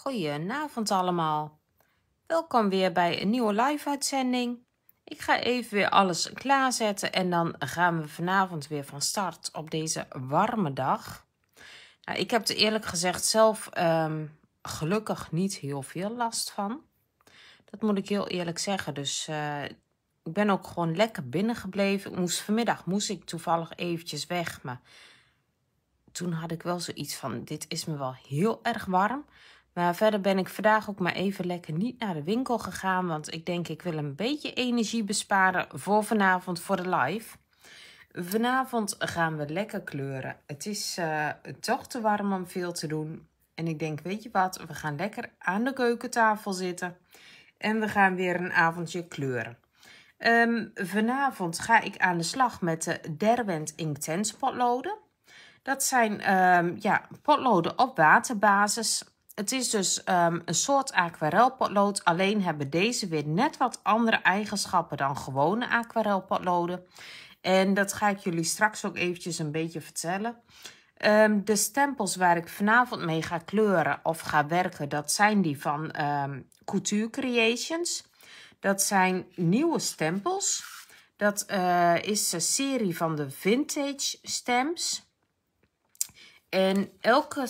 Goedenavond allemaal. Welkom weer bij een nieuwe live-uitzending. Ik ga even weer alles klaarzetten en dan gaan we vanavond weer van start op deze warme dag. Nou, ik heb er eerlijk gezegd zelf ehm, gelukkig niet heel veel last van. Dat moet ik heel eerlijk zeggen. Dus eh, ik ben ook gewoon lekker binnengebleven. moest, vanmiddag moest ik toevallig eventjes weg, maar toen had ik wel zoiets van: dit is me wel heel erg warm. Maar nou, verder ben ik vandaag ook maar even lekker niet naar de winkel gegaan. Want ik denk ik wil een beetje energie besparen voor vanavond voor de live. Vanavond gaan we lekker kleuren. Het is eh, toch te warm om veel te doen. En ik denk, weet je wat, we gaan lekker aan de keukentafel zitten. En we gaan weer een avondje kleuren. Ehm, vanavond ga ik aan de slag met de Derwent Intense potloden. Dat zijn um, ja, potloden op waterbasis. Het is dus ehm, een soort aquarelpotlood, alleen hebben deze weer net wat andere eigenschappen dan gewone aquarelpotloden. En dat ga ik jullie straks ook eventjes een beetje vertellen. Ehm, de stempels waar ik vanavond mee ga kleuren of ga werken, dat zijn die van um, Couture Creations. Dat zijn nieuwe stempels. Dat uh, is een serie van de vintage stamps. En elke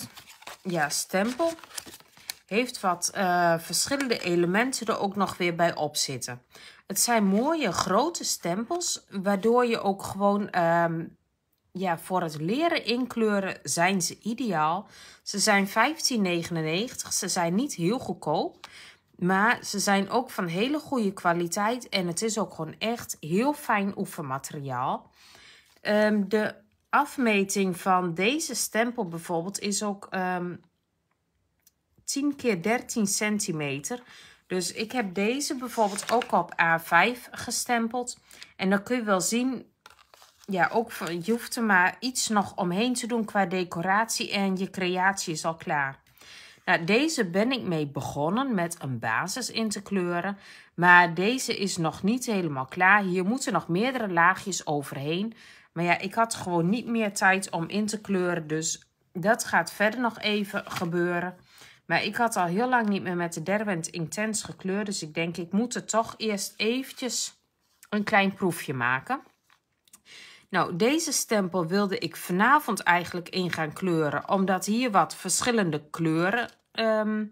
ja, stempel heeft wat eh, verschillende elementen er ook nog weer bij op zitten. Het zijn mooie grote stempels, waardoor je ook gewoon ehm, ja, voor het leren inkleuren zijn ze ideaal. Ze zijn 15,99, ze zijn niet heel goedkoop. Maar ze zijn ook van hele goede kwaliteit en het is ook gewoon echt heel fijn oefenmateriaal. Um, de afmeting van deze stempel bijvoorbeeld is ook um, ehm, 10 keer 13 centimeter. Dus ik heb deze bijvoorbeeld ook op A5 gestempeld. En dan kun je wel zien, ja, ook, je hoeft er maar iets nog omheen te doen qua decoratie en je creatie is al klaar. Nou, deze ben ik mee begonnen met een basis in te kleuren. Maar deze is nog niet helemaal klaar. Hier moeten nog meerdere laagjes overheen. Maar ja, ik had gewoon niet meer tijd om in te kleuren. Dus dat gaat verder nog even gebeuren. Maar ik had al heel lang niet meer met de Derwent Intense gekleurd. Dus ik denk, ik moet er toch eerst eventjes een klein proefje maken. Nou, deze stempel wilde ik vanavond eigenlijk in gaan kleuren. Omdat hier wat verschillende kleuren ehm,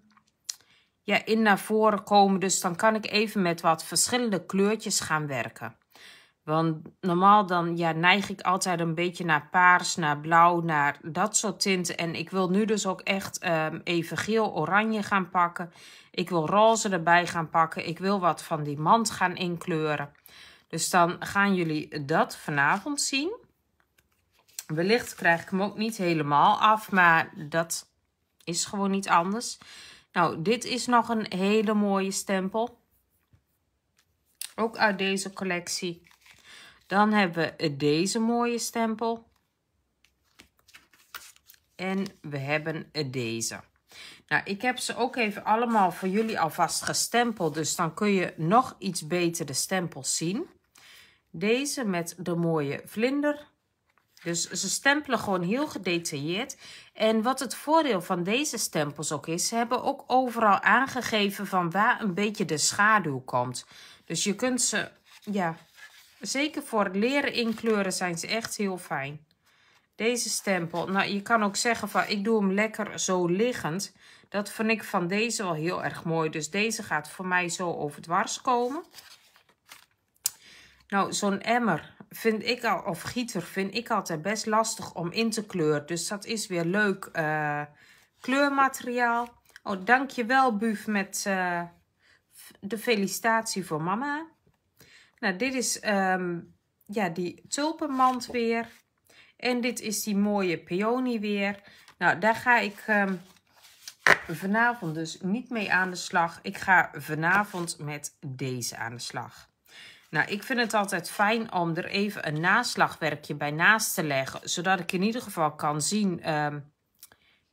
ja, in naar voren komen. Dus dan kan ik even met wat verschillende kleurtjes gaan werken. Want normaal dan ja, neig ik altijd een beetje naar paars, naar blauw, naar dat soort tinten. En ik wil nu dus ook echt ehm, even geel-oranje gaan pakken. Ik wil roze erbij gaan pakken. Ik wil wat van die mand gaan inkleuren. Dus dan gaan jullie dat vanavond zien. Wellicht krijg ik hem ook niet helemaal af, maar dat is gewoon niet anders. Nou, dit is nog een hele mooie stempel. Ook uit deze collectie. Dan hebben we deze mooie stempel. En we hebben deze. Nou, ik heb ze ook even allemaal voor jullie alvast gestempeld. Dus dan kun je nog iets beter de stempels zien. Deze met de mooie vlinder. Dus ze stempelen gewoon heel gedetailleerd. En wat het voordeel van deze stempels ook is, ze hebben ook overal aangegeven van waar een beetje de schaduw komt. Dus je kunt ze ja, Zeker voor leren inkleuren zijn ze echt heel fijn. Deze stempel. Nou, je kan ook zeggen van ik doe hem lekker zo liggend. Dat vind ik van deze wel heel erg mooi. Dus deze gaat voor mij zo over dwars komen. Nou, zo'n emmer vind ik al, of gieter vind ik altijd best lastig om in te kleuren. Dus dat is weer leuk uh, kleurmateriaal. Oh, dankjewel Buf met eh, de felicitatie voor mama. Nou, dit is ehm, ja, die tulpenmand weer. En dit is die mooie peony weer. Nou, daar ga ik ehm, vanavond dus niet mee aan de slag. Ik ga vanavond met deze aan de slag. Nou, ik vind het altijd fijn om er even een naslagwerkje bij naast te leggen. Zodat ik in ieder geval kan zien ehm,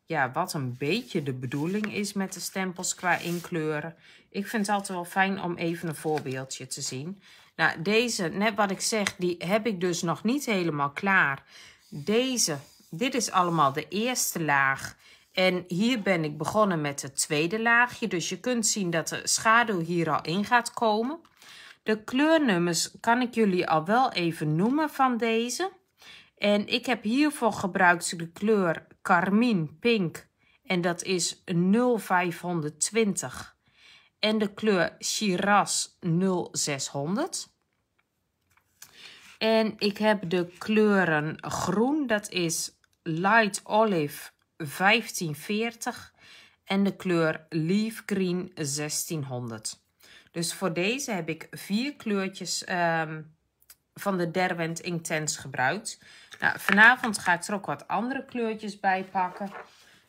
ja, wat een beetje de bedoeling is met de stempels qua inkleuren. Ik vind het altijd wel fijn om even een voorbeeldje te zien. Nou, deze, net wat ik zeg, die heb ik dus nog niet helemaal klaar. Deze, dit is allemaal de eerste laag. En hier ben ik begonnen met het tweede laagje. Dus je kunt zien dat de schaduw hier al in gaat komen. De kleurnummers kan ik jullie al wel even noemen van deze. En ik heb hiervoor gebruikt de kleur Carmine Pink. En dat is 0520 en de kleur Shiraz 0600. En ik heb de kleuren groen, dat is Light Olive 1540 en de kleur Leaf Green 1600. Dus voor deze heb ik vier kleurtjes ehm, van de Derwent Intense gebruikt. Nou, vanavond ga ik er ook wat andere kleurtjes bij pakken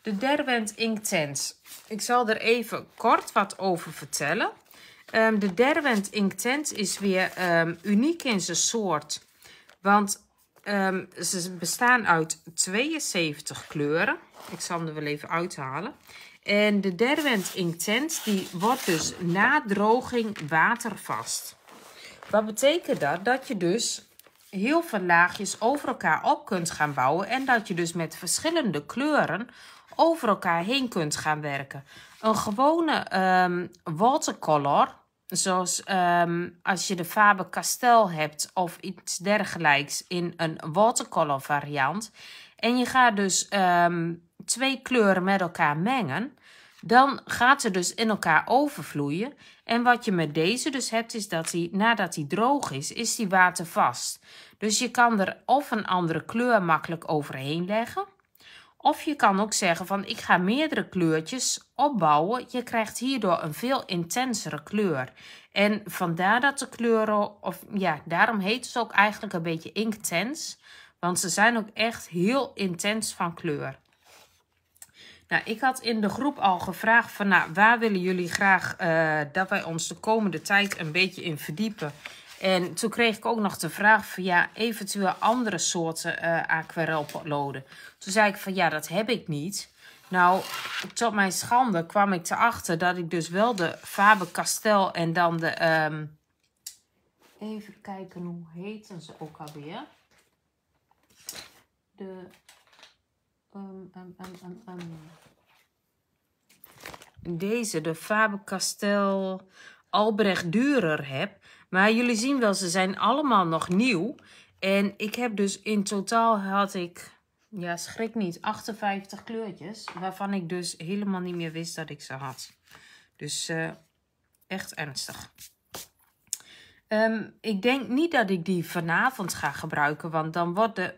de Derwent Intense. Ik zal er even kort wat over vertellen. Ehm, de Derwent Inktense is weer ehm, uniek in zijn soort. Want ehm, ze bestaan uit 72 kleuren. Ik zal hem er wel even uithalen. En de Derwent Inktense die wordt dus na droging watervast. Wat betekent dat? Dat je dus heel veel laagjes over elkaar op kunt gaan bouwen. En dat je dus met verschillende kleuren over elkaar heen kunt gaan werken. Een gewone ehm, watercolor, zoals ehm, als je de Faber-Castell hebt of iets dergelijks in een watercolor variant. En je gaat dus ehm, twee kleuren met elkaar mengen. Dan gaat ze dus in elkaar overvloeien. En wat je met deze dus hebt, is dat hij, nadat hij droog is, is die watervast. Dus je kan er of een andere kleur makkelijk overheen leggen. Of je kan ook zeggen van ik ga meerdere kleurtjes opbouwen. Je krijgt hierdoor een veel intensere kleur. En vandaar dat de kleuren, of ja, daarom heet ze ook eigenlijk een beetje intens. Want ze zijn ook echt heel intens van kleur. Nou, ik had in de groep al gevraagd van nou, waar willen jullie graag eh, dat wij ons de komende tijd een beetje in verdiepen. En toen kreeg ik ook nog de vraag van ja, eventueel andere soorten uh, aquarelpotloden. Toen zei ik van ja, dat heb ik niet. Nou, tot mijn schande kwam ik erachter dat ik dus wel de Faber-Castell en dan de... Ehm, even kijken, hoe heten ze ook alweer? De... Ehm, ehm, Deze, de Faber-Castell Albrecht Durer heb. Maar jullie zien wel, ze zijn allemaal nog nieuw. En ik heb dus in totaal had ik, ja schrik niet, 58 kleurtjes. Waarvan ik dus helemaal niet meer wist dat ik ze had. Dus eh, echt ernstig. Ehm, ik denk niet dat ik die vanavond ga gebruiken, want dan wordt de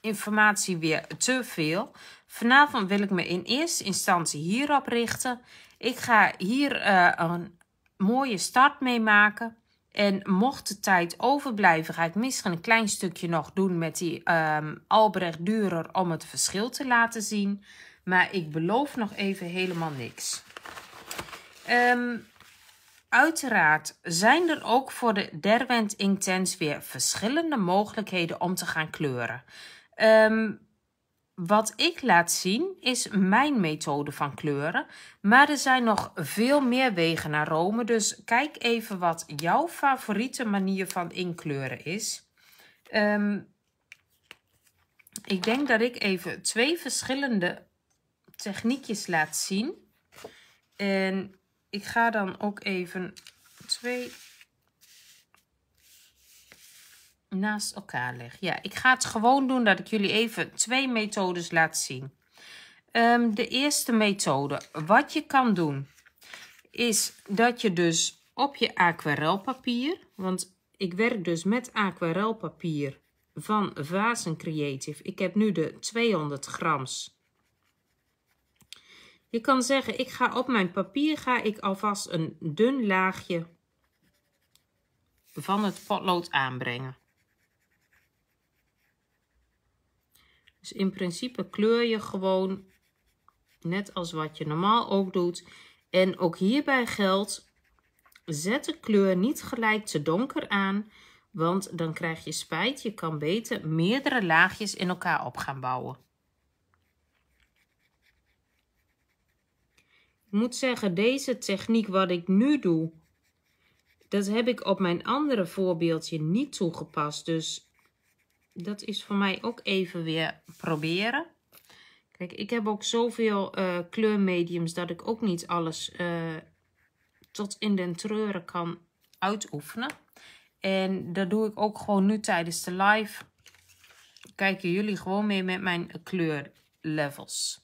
informatie weer te veel. Vanavond wil ik me in eerste instantie hierop richten. Ik ga hier eh, een mooie start mee maken. En mocht de tijd overblijven, ga ik misschien een klein stukje nog doen met die um, Albrecht Durer om het verschil te laten zien. Maar ik beloof nog even helemaal niks. Ehm, uiteraard zijn er ook voor de Derwent Intense weer verschillende mogelijkheden om te gaan kleuren. Um, wat ik laat zien is mijn methode van kleuren, maar er zijn nog veel meer wegen naar Rome, dus kijk even wat jouw favoriete manier van inkleuren is. Ehm, ik denk dat ik even twee verschillende techniekjes laat zien. En ik ga dan ook even twee naast elkaar leg. Ja, ik ga het gewoon doen dat ik jullie even twee methodes laat zien. Ehm, de eerste methode, wat je kan doen, is dat je dus op je aquarelpapier, want ik werk dus met aquarelpapier van Vazen Creative. Ik heb nu de 200 grams. Je kan zeggen, ik ga op mijn papier ga ik alvast een dun laagje van het potlood aanbrengen. Dus in principe kleur je gewoon net als wat je normaal ook doet. En ook hierbij geldt, zet de kleur niet gelijk te donker aan, want dan krijg je spijt. Je kan beter meerdere laagjes in elkaar op gaan bouwen. Ik moet zeggen, deze techniek wat ik nu doe, dat heb ik op mijn andere voorbeeldje niet toegepast. Dus dat is voor mij ook even weer proberen. Kijk, ik heb ook zoveel eh, kleurmediums dat ik ook niet alles eh, tot in den treuren kan uitoefenen. En dat doe ik ook gewoon nu tijdens de live. Kijken jullie gewoon mee met mijn kleurlevels.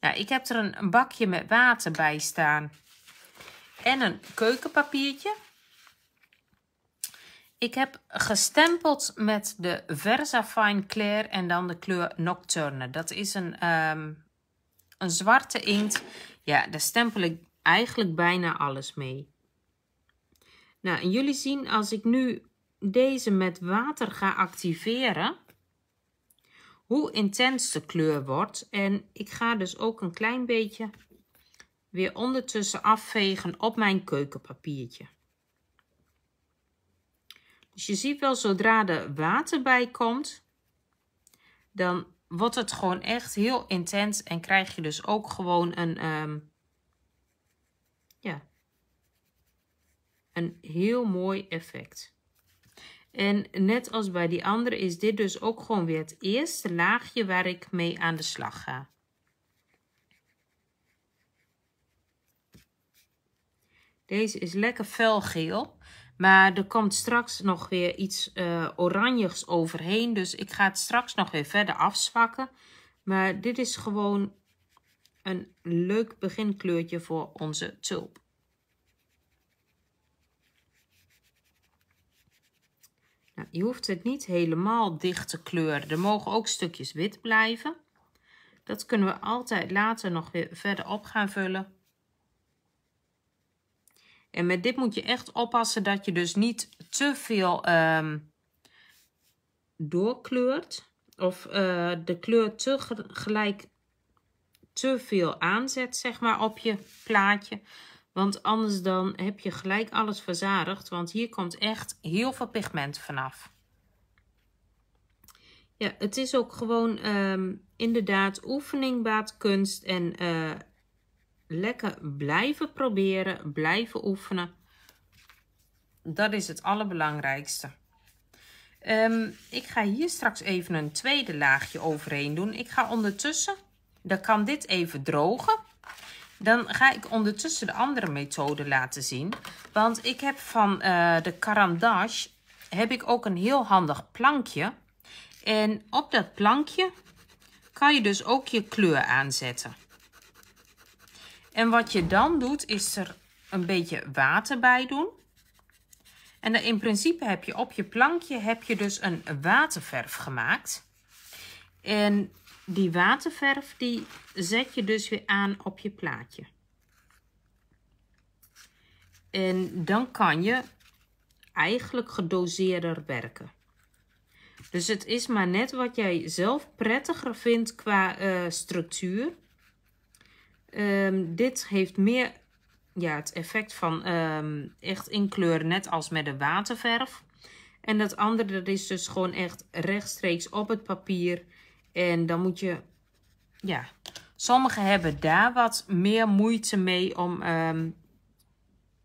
Nou, ik heb er een, een bakje met water bij staan. En een keukenpapiertje. Ik heb gestempeld met de Versafine Claire en dan de kleur Nocturne. Dat is een, ehm, een zwarte inkt. Ja, daar stempel ik eigenlijk bijna alles mee. Nou, jullie zien als ik nu deze met water ga activeren, hoe intens de kleur wordt. En ik ga dus ook een klein beetje weer ondertussen afvegen op mijn keukenpapiertje. Dus je ziet wel, zodra er water bij komt, dan wordt het gewoon echt heel intens. En krijg je dus ook gewoon een, ehm, ja, een heel mooi effect. En net als bij die andere is dit dus ook gewoon weer het eerste laagje waar ik mee aan de slag ga. Deze is lekker felgeel. Maar er komt straks nog weer iets uh, oranjigs overheen. Dus ik ga het straks nog weer verder afzwakken. Maar dit is gewoon een leuk beginkleurtje voor onze tulp. Nou, je hoeft het niet helemaal dicht te kleuren. Er mogen ook stukjes wit blijven. Dat kunnen we altijd later nog weer verder op gaan vullen. En met dit moet je echt oppassen dat je dus niet te veel ehm, doorkleurt. Of eh, de kleur te gelijk te veel aanzet, zeg maar, op je plaatje. Want anders dan heb je gelijk alles verzadigd. Want hier komt echt heel veel pigment vanaf. Ja, het is ook gewoon ehm, inderdaad oefening baat kunst. En eh, lekker blijven proberen, blijven oefenen. Dat is het allerbelangrijkste. Ehm, ik ga hier straks even een tweede laagje overheen doen. Ik ga ondertussen, dan kan dit even drogen. Dan ga ik ondertussen de andere methode laten zien. Want ik heb van eh, de Carandash heb ik ook een heel handig plankje. En op dat plankje kan je dus ook je kleur aanzetten. En wat je dan doet, is er een beetje water bij doen. En in principe heb je op je plankje heb je dus een waterverf gemaakt. En die waterverf die zet je dus weer aan op je plaatje. En dan kan je eigenlijk gedoseerder werken. Dus het is maar net wat jij zelf prettiger vindt qua eh, structuur. Ehm, dit heeft meer ja, het effect van ehm, echt echt inkleuren, net als met de waterverf. En dat andere, dat is dus gewoon echt rechtstreeks op het papier. En dan moet je, ja, sommigen hebben daar wat meer moeite mee om ehm,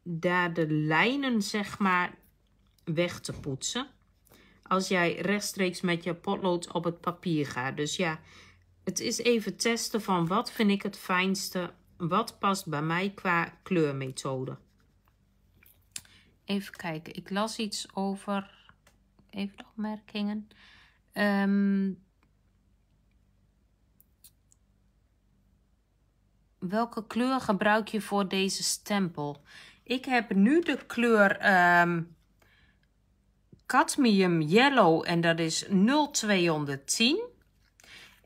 daar de lijnen, zeg maar, weg te poetsen. Als jij rechtstreeks met je potlood op het papier gaat. Dus ja, het is even testen van wat vind ik het fijnste, wat past bij mij qua kleurmethode. Even kijken, ik las iets over, even de opmerkingen. Ehm, welke kleur gebruik je voor deze stempel? Ik heb nu de kleur ehm, cadmium yellow en dat is 0210.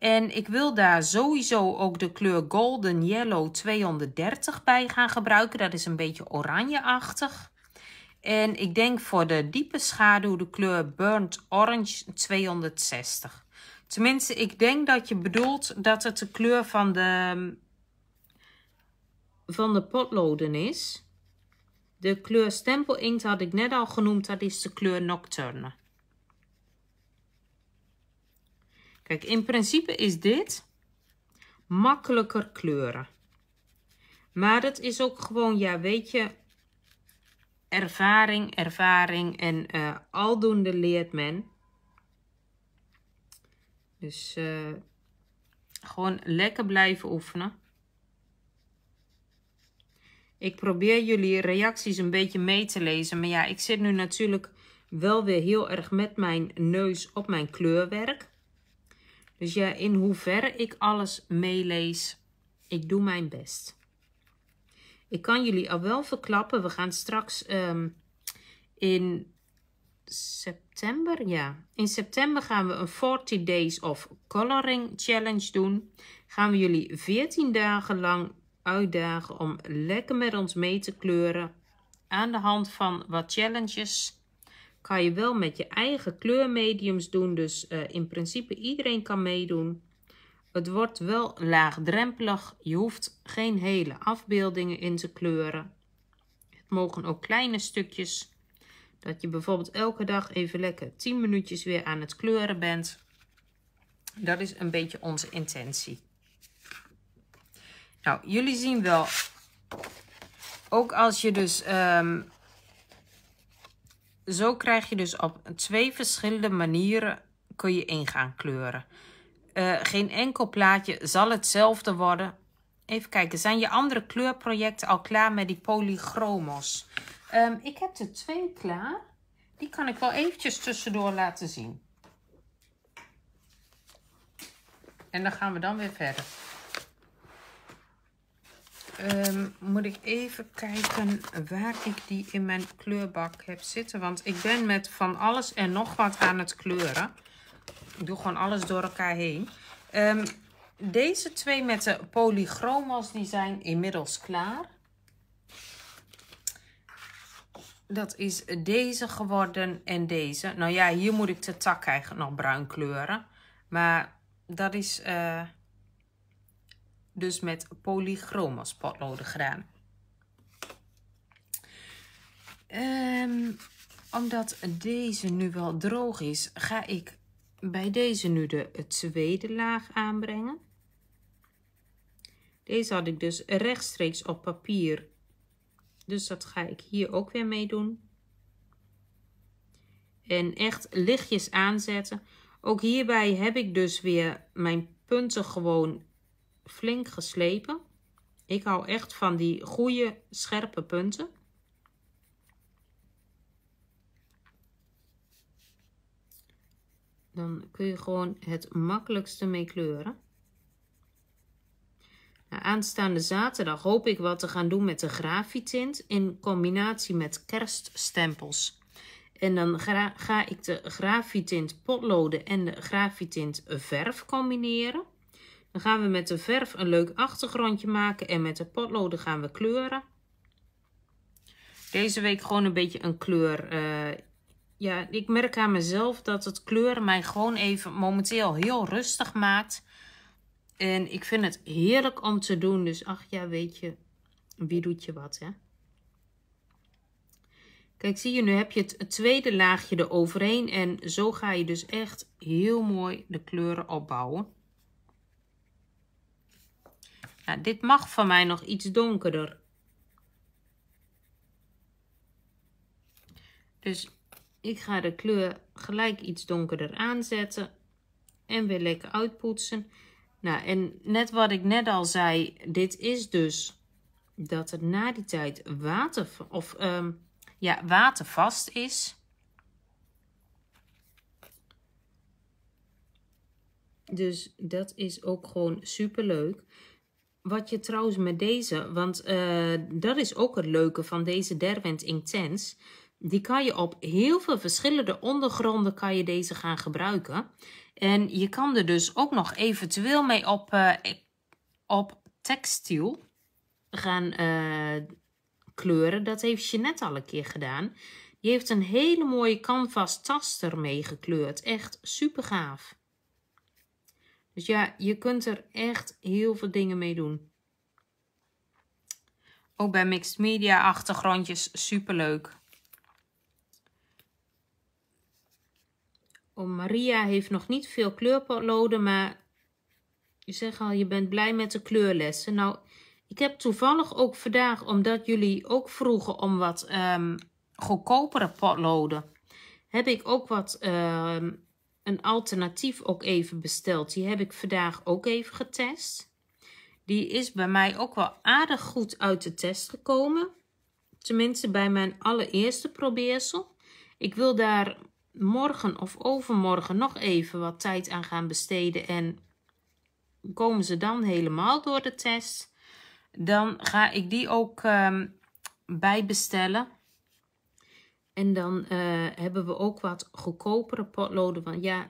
En ik wil daar sowieso ook de kleur Golden Yellow 230 bij gaan gebruiken. Dat is een beetje oranjeachtig. En ik denk voor de diepe schaduw de kleur Burnt Orange 260. Tenminste, ik denk dat je bedoelt dat het de kleur van de, van de potloden is. De kleur stempel had ik net al genoemd, dat is de kleur Nocturne. Kijk, in principe is dit makkelijker kleuren. Maar het is ook gewoon, ja, weet je, ervaring, ervaring en eh, aldoende leert men. Dus eh, gewoon lekker blijven oefenen. Ik probeer jullie reacties een beetje mee te lezen. Maar ja, ik zit nu natuurlijk wel weer heel erg met mijn neus op mijn kleurwerk. Dus ja, in hoeverre ik alles meelees, ik doe mijn best. Ik kan jullie al wel verklappen, we gaan straks ehm, in september, ja. In september gaan we een 40 Days of Coloring Challenge doen. Gaan we jullie 14 dagen lang uitdagen om lekker met ons mee te kleuren. Aan de hand van wat challenges kan je wel met je eigen kleurmediums doen. Dus eh, in principe iedereen kan meedoen. Het wordt wel laagdrempelig. Je hoeft geen hele afbeeldingen in te kleuren. Het mogen ook kleine stukjes. Dat je bijvoorbeeld elke dag even lekker 10 minuutjes weer aan het kleuren bent. Dat is een beetje onze intentie. Nou, jullie zien wel, ook als je dus ehm, zo krijg je dus op twee verschillende manieren kun je in gaan kleuren. Eh, geen enkel plaatje zal hetzelfde worden. Even kijken, zijn je andere kleurprojecten al klaar met die polychromos? Ehm, ik heb er twee klaar. Die kan ik wel eventjes tussendoor laten zien. En dan gaan we dan weer verder um, moet ik even kijken waar ik die in mijn kleurbak heb zitten. Want ik ben met van alles en nog wat aan het kleuren. Ik doe gewoon alles door elkaar heen. Ehm, deze twee met de polychromos, die zijn inmiddels klaar. Dat is deze geworden en deze. Nou ja, hier moet ik de tak eigenlijk nog bruin kleuren. Maar dat is... Eh, dus met polychroma potloden gedaan. Um, omdat deze nu wel droog is, ga ik bij deze nu de tweede laag aanbrengen. Deze had ik dus rechtstreeks op papier. Dus dat ga ik hier ook weer mee doen. En echt lichtjes aanzetten. Ook hierbij heb ik dus weer mijn punten gewoon flink geslepen. Ik hou echt van die goede, scherpe punten. Dan kun je gewoon het makkelijkste mee kleuren. Na nou, aanstaande zaterdag hoop ik wat te gaan doen met de grafietint in combinatie met kerststempels. En dan ga ik de grafietint potloden en de grafietint verf combineren. Dan gaan we met de verf een leuk achtergrondje maken en met de potloden gaan we kleuren. Deze week gewoon een beetje een kleur. Eh, ja, ik merk aan mezelf dat het kleuren mij gewoon even momenteel heel rustig maakt. En ik vind het heerlijk om te doen. Dus ach ja, weet je, wie doet je wat hè? Kijk, zie je, nu heb je het tweede laagje eroverheen. En zo ga je dus echt heel mooi de kleuren opbouwen. Ja, nou, dit mag van mij nog iets donkerder. Dus ik ga de kleur gelijk iets donkerder aanzetten. En weer lekker uitpoetsen. Nou, en net wat ik net al zei, dit is dus dat het na die tijd water, of, um, ja, watervast is. Dus dat is ook gewoon super leuk wat je trouwens met deze, want eh, dat is ook het leuke van deze Derwent Intense. Die kan je op heel veel verschillende ondergronden kan je deze gaan gebruiken. En je kan er dus ook nog eventueel mee op, eh, op textiel gaan eh, kleuren. Dat heeft net al een keer gedaan. Die heeft een hele mooie canvas taster mee gekleurd. Echt super gaaf. Dus ja, je kunt er echt heel veel dingen mee doen. Ook bij mixed media achtergrondjes superleuk. Oh, Maria heeft nog niet veel kleurpotloden, maar je zegt al, je bent blij met de kleurlessen. Nou, ik heb toevallig ook vandaag, omdat jullie ook vroegen om wat ehm, goedkopere potloden, heb ik ook wat ehm, een alternatief ook even besteld. Die heb ik vandaag ook even getest. Die is bij mij ook wel aardig goed uit de test gekomen. Tenminste bij mijn allereerste probeersel. Ik wil daar morgen of overmorgen nog even wat tijd aan gaan besteden. En komen ze dan helemaal door de test. Dan ga ik die ook bij ehm, bijbestellen. En dan eh, hebben we ook wat goedkopere potloden. Want ja,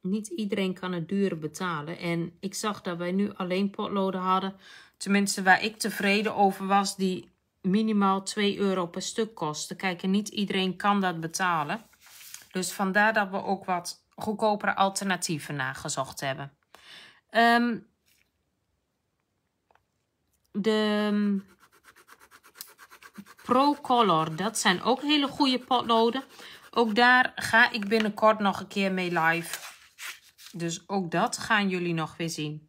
niet iedereen kan het dure betalen. En ik zag dat wij nu alleen potloden hadden. Tenminste, waar ik tevreden over was, die minimaal 2 euro per stuk kosten. Kijk, niet iedereen kan dat betalen. Dus vandaar dat we ook wat goedkopere alternatieven nagezocht hebben. Um, de Pro Color. Dat zijn ook hele goede potloden. Ook daar ga ik binnenkort nog een keer mee live. Dus ook dat gaan jullie nog weer zien.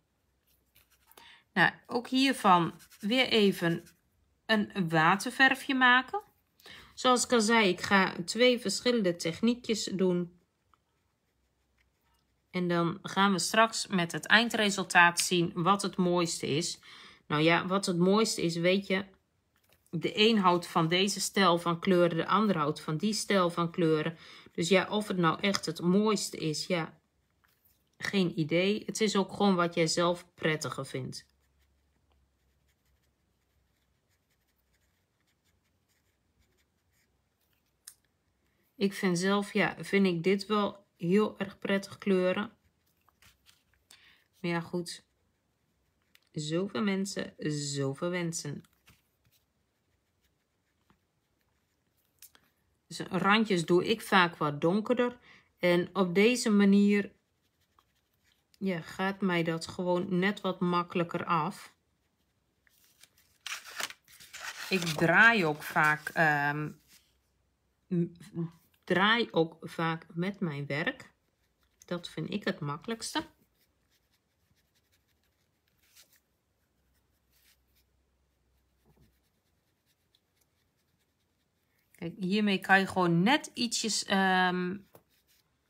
Nou, ook hiervan weer even een waterverfje maken. Zoals ik al zei, ik ga twee verschillende techniekjes doen. En dan gaan we straks met het eindresultaat zien wat het mooiste is. Nou ja, wat het mooiste is, weet je, de een houdt van deze stijl van kleuren, de ander houdt van die stijl van kleuren. Dus ja, of het nou echt het mooiste is, ja, geen idee. Het is ook gewoon wat jij zelf prettiger vindt. Ik vind zelf, ja, vind ik dit wel heel erg prettig kleuren. Maar ja, goed. Zoveel mensen, zoveel wensen. Dus randjes doe ik vaak wat donkerder. En op deze manier ja, gaat mij dat gewoon net wat makkelijker af. Ik draai ook vaak, ehm, draai ook vaak met mijn werk. Dat vind ik het makkelijkste. hiermee kan je gewoon net ietsjes ehm,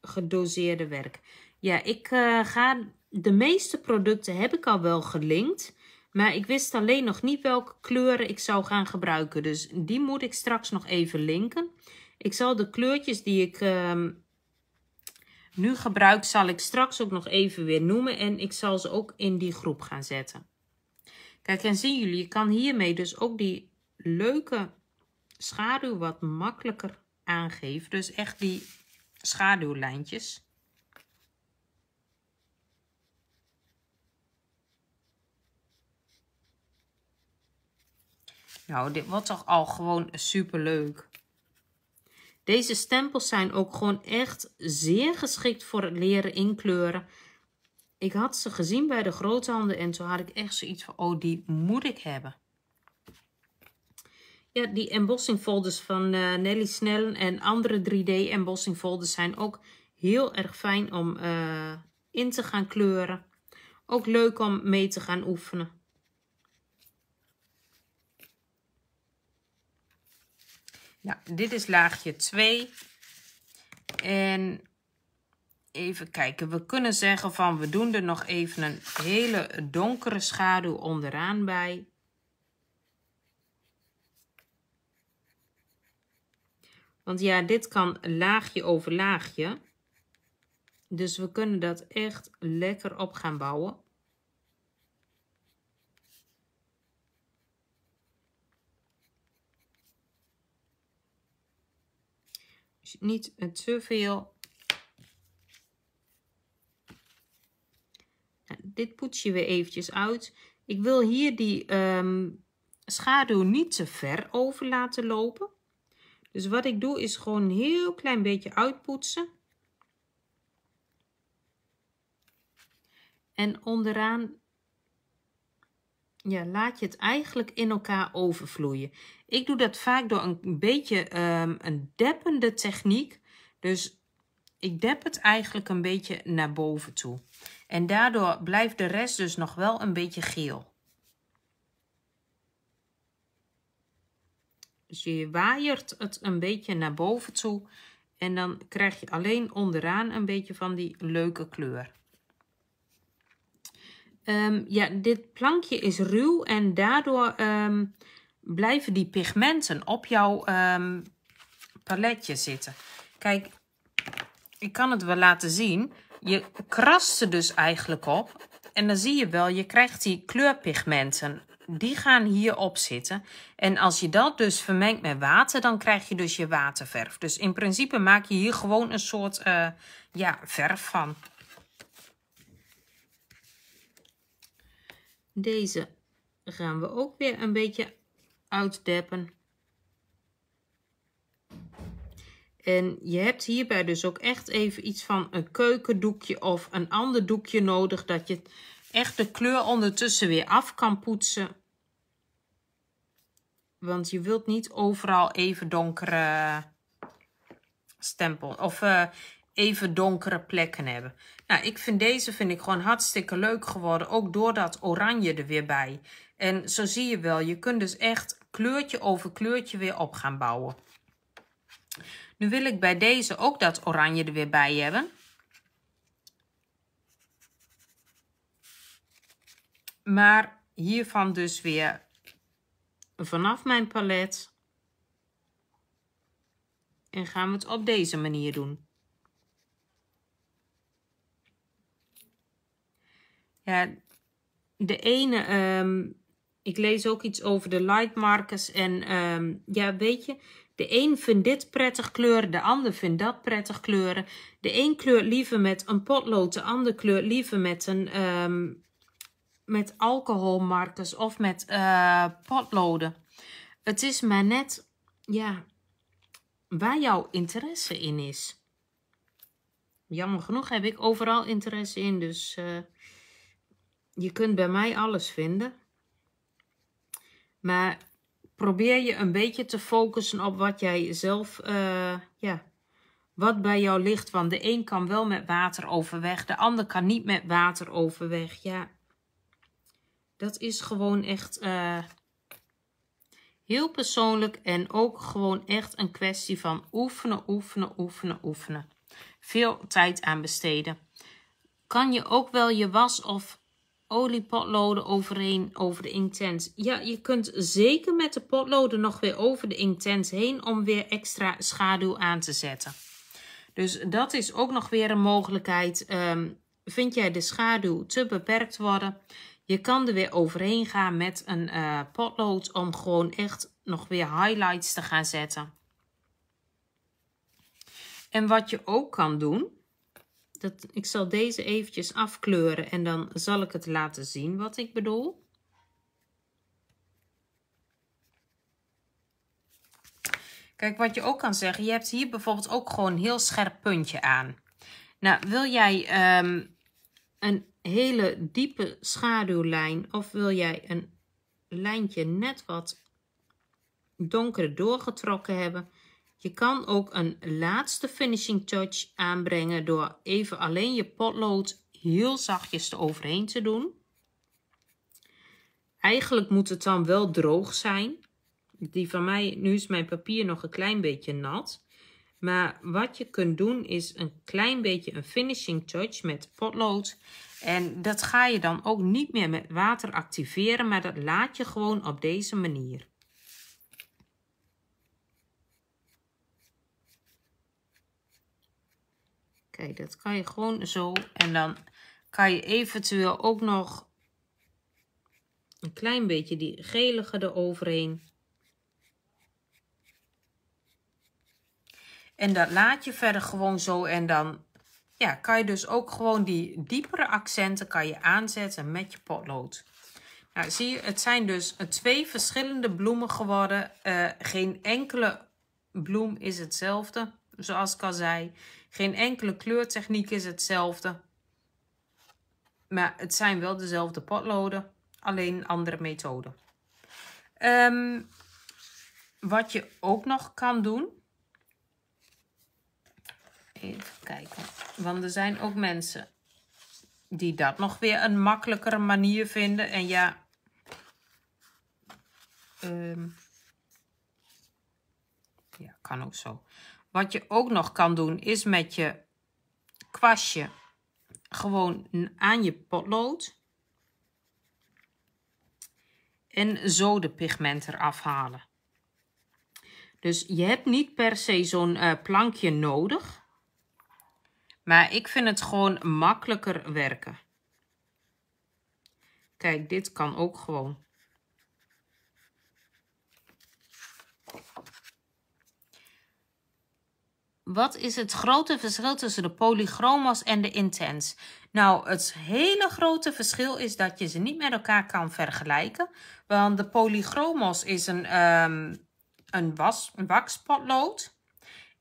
gedoseerde werk. Ja, ik eh, ga... De meeste producten heb ik al wel gelinkt. Maar ik wist alleen nog niet welke kleuren ik zou gaan gebruiken. Dus die moet ik straks nog even linken. Ik zal de kleurtjes die ik ehm, nu gebruik, zal ik straks ook nog even weer noemen. En ik zal ze ook in die groep gaan zetten. Kijk, en zien jullie, je kan hiermee dus ook die leuke schaduw wat makkelijker aangeven. Dus echt die schaduwlijntjes. Nou, dit wordt toch al gewoon super leuk. Deze stempels zijn ook gewoon echt zeer geschikt voor het leren inkleuren. Ik had ze gezien bij de handen en toen had ik echt zoiets van, oh die moet ik hebben. Ja, die embossing folders van uh, Nelly Snellen en andere 3D embossing folders zijn ook heel erg fijn om eh, in te gaan kleuren. Ook leuk om mee te gaan oefenen. Nou, dit is laagje 2. En even kijken. We kunnen zeggen van we doen er nog even een hele donkere schaduw onderaan bij. Want ja, dit kan laagje over laagje. Dus we kunnen dat echt lekker op gaan bouwen. Dus niet te veel. Nou, dit poets je weer eventjes uit. Ik wil hier die ehm, schaduw niet te ver over laten lopen. Dus wat ik doe is gewoon een heel klein beetje uitpoetsen. En onderaan ja, laat je het eigenlijk in elkaar overvloeien. Ik doe dat vaak door een beetje um, een deppende techniek. Dus ik dep het eigenlijk een beetje naar boven toe. En daardoor blijft de rest dus nog wel een beetje geel. Dus je waaiert het een beetje naar boven toe. En dan krijg je alleen onderaan een beetje van die leuke kleur. Ehm, ja, dit plankje is ruw en daardoor ehm, blijven die pigmenten op jouw ehm, paletje zitten. Kijk, ik kan het wel laten zien. Je krast ze dus eigenlijk op. En dan zie je wel, je krijgt die kleurpigmenten die gaan hierop zitten. En als je dat dus vermengt met water, dan krijg je dus je waterverf. Dus in principe maak je hier gewoon een soort eh, ja, verf van. Deze gaan we ook weer een beetje uitdeppen. En je hebt hierbij dus ook echt even iets van een keukendoekje of een ander doekje nodig dat je echt de kleur ondertussen weer af kan poetsen. Want je wilt niet overal even donkere stempel of eh, even donkere plekken hebben. Nou, ik vind deze vind ik gewoon hartstikke leuk geworden. Ook door dat oranje er weer bij. En zo zie je wel, je kunt dus echt kleurtje over kleurtje weer op gaan bouwen. Nu wil ik bij deze ook dat oranje er weer bij hebben. Maar hiervan dus weer vanaf mijn palet. En gaan we het op deze manier doen. Ja, de ene, ehm, ik lees ook iets over de light markers. En ehm, ja, weet je, de een vindt dit prettig kleuren, de ander vindt dat prettig kleuren. De een kleurt liever met een potlood, de ander kleurt liever met een, ehm, met alcoholmarkers of met eh, potloden. Het is maar net ja, waar jouw interesse in is. Jammer genoeg heb ik overal interesse in, dus eh, je kunt bij mij alles vinden. Maar probeer je een beetje te focussen op wat jij zelf, eh, ja, wat bij jou ligt. Want de een kan wel met water overweg, de ander kan niet met water overweg. Ja, dat is gewoon echt eh, heel persoonlijk en ook gewoon echt een kwestie van oefenen, oefenen, oefenen, oefenen. Veel tijd aan besteden. Kan je ook wel je was of oliepotloden overheen over de intense. Ja, je kunt zeker met de potloden nog weer over de intense heen om weer extra schaduw aan te zetten. Dus dat is ook nog weer een mogelijkheid. Ehm, vind jij de schaduw te beperkt worden? Je kan er weer overheen gaan met een eh, potlood om gewoon echt nog weer highlights te gaan zetten. En wat je ook kan doen, dat, ik zal deze eventjes afkleuren en dan zal ik het laten zien wat ik bedoel. Kijk, wat je ook kan zeggen, je hebt hier bijvoorbeeld ook gewoon een heel scherp puntje aan. Nou, wil jij ehm, een hele diepe schaduwlijn of wil jij een lijntje net wat donkerder doorgetrokken hebben. Je kan ook een laatste finishing touch aanbrengen door even alleen je potlood heel zachtjes eroverheen te doen. Eigenlijk moet het dan wel droog zijn. Die van mij, nu is mijn papier nog een klein beetje nat. Maar wat je kunt doen is een klein beetje een finishing touch met potlood en dat ga je dan ook niet meer met water activeren, maar dat laat je gewoon op deze manier. Kijk, dat kan je gewoon zo. En dan kan je eventueel ook nog een klein beetje die gelige eroverheen. En dat laat je verder gewoon zo. En dan ja, kan je dus ook gewoon die diepere accenten kan je aanzetten met je potlood. Nou, zie je, het zijn dus eh, twee verschillende bloemen geworden. Eh, geen enkele bloem is hetzelfde, zoals ik al zei. Geen enkele kleurtechniek is hetzelfde. Maar het zijn wel dezelfde potloden, alleen een andere methode. Ehm, wat je ook nog kan doen, Even kijken. Want er zijn ook mensen die dat nog weer een makkelijkere manier vinden. En ja. Um, ja, kan ook zo. Wat je ook nog kan doen is met je kwastje gewoon aan je potlood. En zo de pigment eraf halen. Dus je hebt niet per se zo'n eh, plankje nodig. Maar ik vind het gewoon makkelijker werken. Kijk, dit kan ook gewoon. Wat is het grote verschil tussen de polychromos en de intens? Nou, het hele grote verschil is dat je ze niet met elkaar kan vergelijken. Want de polychromos is een, um, een, was, een wakspotlood.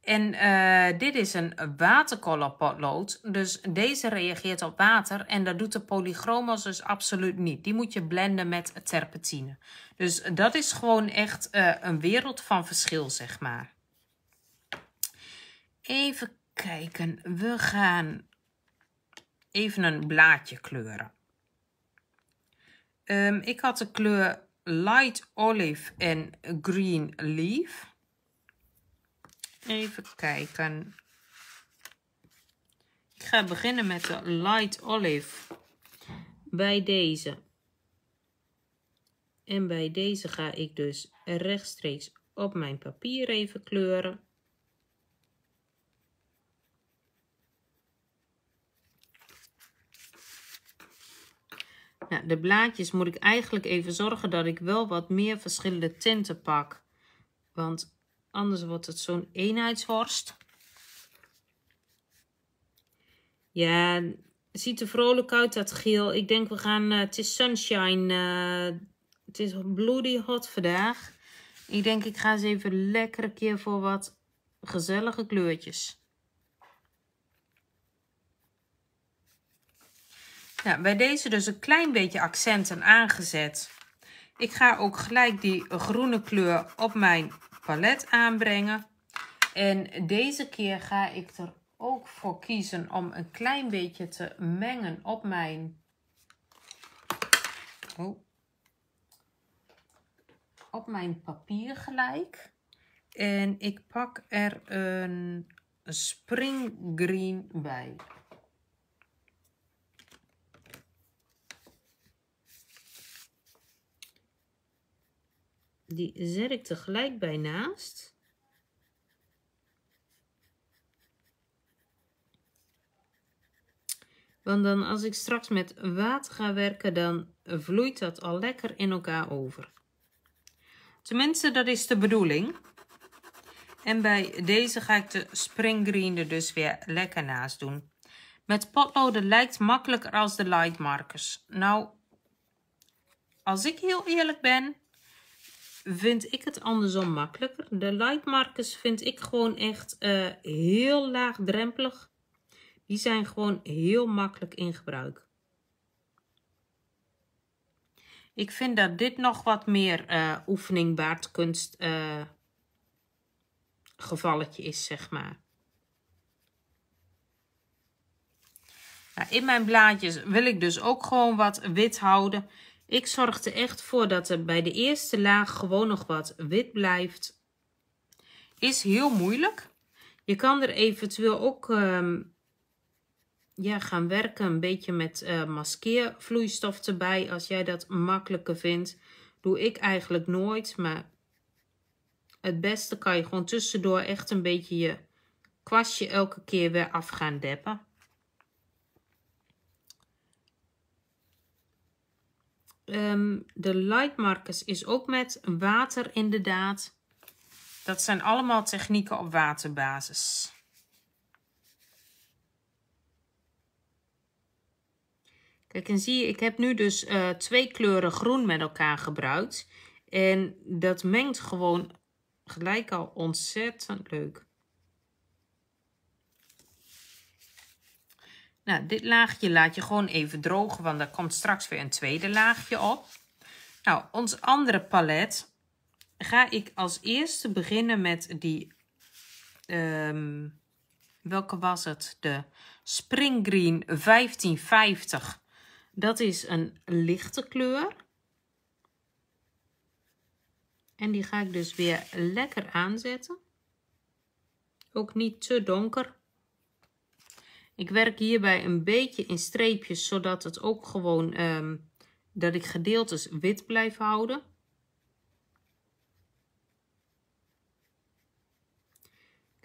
En eh, dit is een watercolorpotlood. Dus deze reageert op water. En dat doet de polychromos dus absoluut niet. Die moet je blenden met terpentine. Dus dat is gewoon echt eh, een wereld van verschil, zeg maar. Even kijken. We gaan even een blaadje kleuren. Ehm, ik had de kleur Light Olive en Green Leaf. Even kijken. Ik ga beginnen met de light olive. Bij deze. En bij deze ga ik dus rechtstreeks op mijn papier even kleuren. Nou, de blaadjes moet ik eigenlijk even zorgen dat ik wel wat meer verschillende tinten pak. Want Anders wordt het zo'n eenheidsworst. Ja, ziet er vrolijk uit, dat geel. Ik denk we gaan... Eh, het is sunshine. Eh, het is bloody hot vandaag. Ik denk ik ga eens even lekker een keer voor wat gezellige kleurtjes. Nou, bij deze dus een klein beetje accenten aangezet. Ik ga ook gelijk die groene kleur op mijn palet aanbrengen. En deze keer ga ik er ook voor kiezen om een klein beetje te mengen op mijn... Oh. Op mijn papier gelijk. En ik pak er een springgreen bij. Die zet ik tegelijk bij naast. Want dan als ik straks met water ga werken, dan vloeit dat al lekker in elkaar over. Tenminste, dat is de bedoeling. En bij deze ga ik de springgreen er dus weer lekker naast doen. Met potloden lijkt makkelijker als de light markers. Nou, als ik heel eerlijk ben, vind ik het andersom makkelijker. De lightmarkers vind ik gewoon echt eh, heel laagdrempelig. Die zijn gewoon heel makkelijk in gebruik. Ik vind dat dit nog wat meer uh, eh, oefening eh, gevalletje is, zeg maar. Nou, in mijn blaadjes wil ik dus ook gewoon wat wit houden. Ik zorg er echt voor dat er bij de eerste laag gewoon nog wat wit blijft. Is heel moeilijk. Je kan er eventueel ook ehm, ja, gaan werken een beetje met uh, maskeervloeistof erbij. Als jij dat makkelijker vindt. Doe ik eigenlijk nooit. Maar het beste kan je gewoon tussendoor echt een beetje je kwastje elke keer weer af gaan deppen. Ehm, de light is ook met water inderdaad. Dat zijn allemaal technieken op waterbasis. Kijk, en zie je, ik heb nu dus eh, twee kleuren groen met elkaar gebruikt. En dat mengt gewoon gelijk al ontzettend leuk. Nou, dit laagje laat je gewoon even drogen, want daar komt straks weer een tweede laagje op. Nou, ons andere palet ga ik als eerste beginnen met die, ehm, welke was het? De Spring Green 1550. Dat is een lichte kleur. En die ga ik dus weer lekker aanzetten. Ook niet te donker. Ik werk hierbij een beetje in streepjes, zodat het ook gewoon, ehm, dat ik gedeeltes wit blijf houden.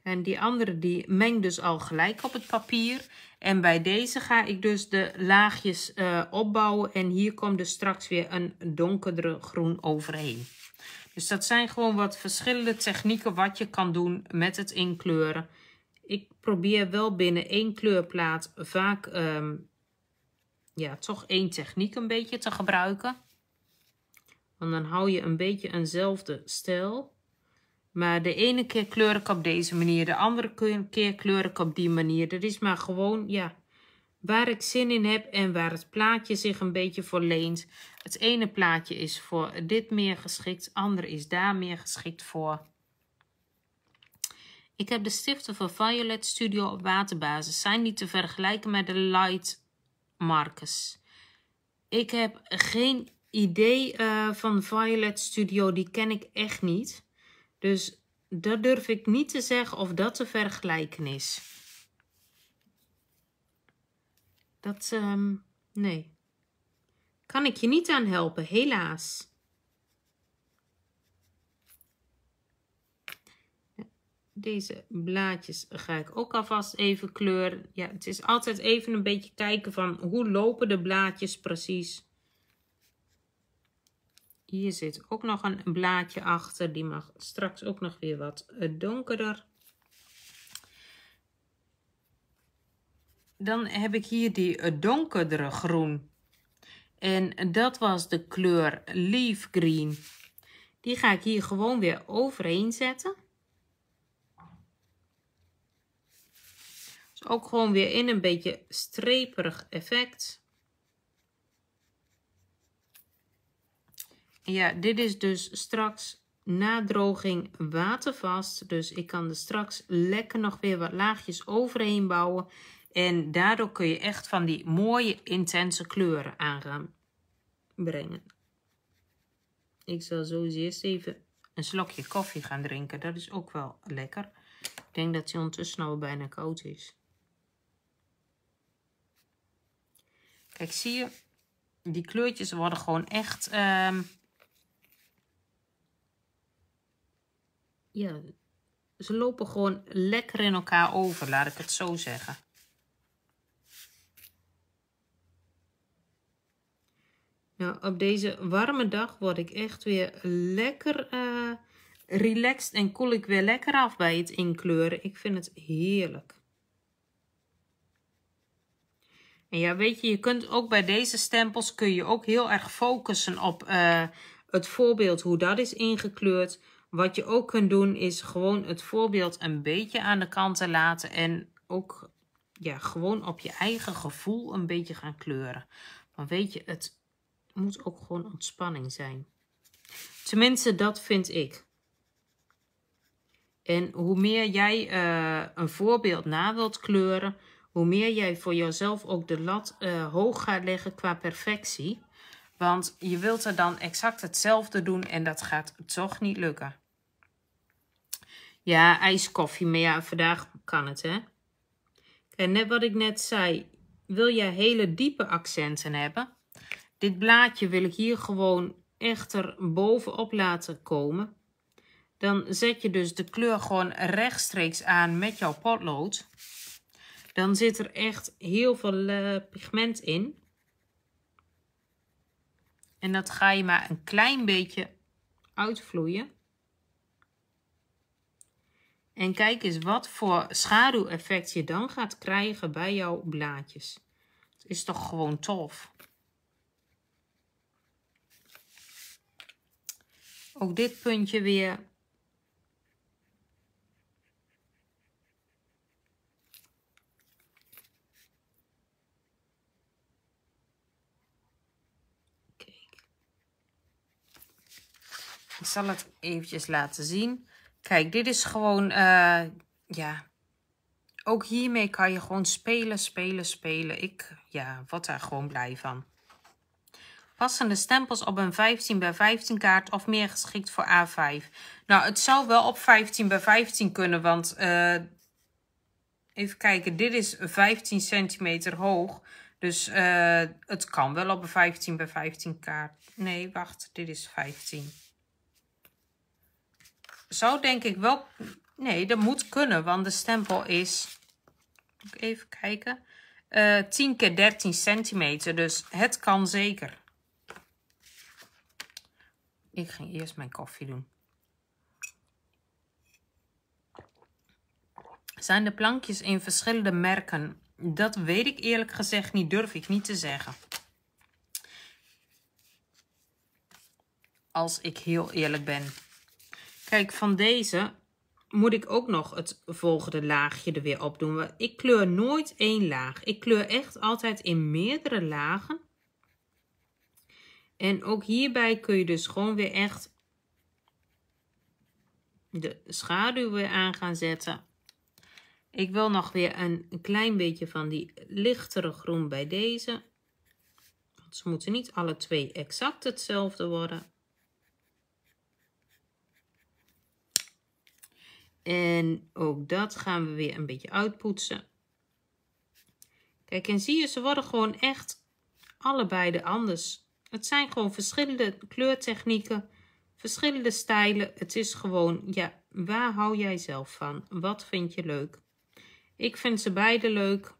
En die andere die meng dus al gelijk op het papier. En bij deze ga ik dus de laagjes eh, opbouwen. En hier komt dus straks weer een donkerdere groen overheen. Dus dat zijn gewoon wat verschillende technieken wat je kan doen met het inkleuren ik probeer wel binnen één kleurplaat vaak ehm, ja, toch één techniek een beetje te gebruiken. Want dan hou je een beetje eenzelfde stijl. Maar de ene keer kleur ik op deze manier, de andere keer kleur ik op die manier. Dat is maar gewoon, ja, waar ik zin in heb en waar het plaatje zich een beetje voor leent. Het ene plaatje is voor dit meer geschikt, het andere is daar meer geschikt voor. Ik heb de stiften van Violet Studio op waterbasis. Zijn niet te vergelijken met de Light Marcus. Ik heb geen idee eh, van Violet Studio. Die ken ik echt niet. Dus dat durf ik niet te zeggen of dat te vergelijken is. Dat, um, nee. Kan ik je niet aan helpen, helaas. Deze blaadjes ga ik ook alvast even kleuren. Ja, het is altijd even een beetje kijken van hoe lopen de blaadjes precies. Hier zit ook nog een blaadje achter. Die mag straks ook nog weer wat eh, donkerder. Dan heb ik hier die eh, donkerdere groen. En dat was de kleur Leaf Green. Die ga ik hier gewoon weer overheen zetten. ook gewoon weer in een beetje streperig effect. ja, dit is dus straks na droging watervast. Dus ik kan er straks lekker nog weer wat laagjes overheen bouwen. En daardoor kun je echt van die mooie intense kleuren aan gaan brengen. Ik zal zo eerst even een slokje koffie gaan drinken. Dat is ook wel lekker. Ik denk dat hij ondertussen al bijna koud is. Ik zie je? Die kleurtjes worden gewoon echt... Ehm, ja, ze lopen gewoon lekker in elkaar over, laat ik het zo zeggen. Nou, op deze warme dag word ik echt weer lekker eh, relaxed en koel ik weer lekker af bij het inkleuren. Ik vind het heerlijk. En ja, weet je, je kunt ook bij deze stempels kun je ook heel erg focussen op eh, het voorbeeld hoe dat is ingekleurd. Wat je ook kunt doen is gewoon het voorbeeld een beetje aan de kant te laten en ook ja, gewoon op je eigen gevoel een beetje gaan kleuren. Want weet je, het moet ook gewoon ontspanning zijn. Tenminste, dat vind ik. En hoe meer jij eh, een voorbeeld na wilt kleuren, hoe meer jij voor jezelf ook de lat eh, hoog gaat leggen qua perfectie. Want je wilt er dan exact hetzelfde doen en dat gaat toch niet lukken. Ja, ijskoffie, maar ja, vandaag kan het, hè? En net wat ik net zei, wil je hele diepe accenten hebben? Dit blaadje wil ik hier gewoon echter bovenop laten komen. Dan zet je dus de kleur gewoon rechtstreeks aan met jouw potlood. Dan zit er echt heel veel eh, pigment in. En dat ga je maar een klein beetje uitvloeien. En kijk eens wat voor schaduweffect je dan gaat krijgen bij jouw blaadjes. Het is toch gewoon tof. Ook dit puntje weer Ik zal het eventjes laten zien. Kijk, dit is gewoon, eh, ja, ook hiermee kan je gewoon spelen, spelen, spelen. Ik, ja, wat daar gewoon blij van. Passende stempels op een 15 bij 15 kaart of meer geschikt voor A5. Nou, het zou wel op 15 bij 15 kunnen, want eh, even kijken, dit is 15 centimeter hoog. Dus eh, het kan wel op een 15 bij 15 kaart. Nee, wacht, dit is 15 zou denk ik wel... Nee, dat moet kunnen, want de stempel is... Even kijken. Uh, eh, 10 keer 13 centimeter, dus het kan zeker. Ik ging eerst mijn koffie doen. Zijn de plankjes in verschillende merken? Dat weet ik eerlijk gezegd niet, durf ik niet te zeggen. Als ik heel eerlijk ben. Kijk, van deze moet ik ook nog het volgende laagje er weer op doen. Ik kleur nooit één laag. Ik kleur echt altijd in meerdere lagen. En ook hierbij kun je dus gewoon weer echt de schaduw weer aan gaan zetten. Ik wil nog weer een klein beetje van die lichtere groen bij deze. Want ze moeten niet alle twee exact hetzelfde worden. En ook dat gaan we weer een beetje uitpoetsen. Kijk, en zie je, ze worden gewoon echt allebei de anders. Het zijn gewoon verschillende kleurtechnieken, verschillende stijlen. Het is gewoon, ja, waar hou jij zelf van? Wat vind je leuk? Ik vind ze beide leuk.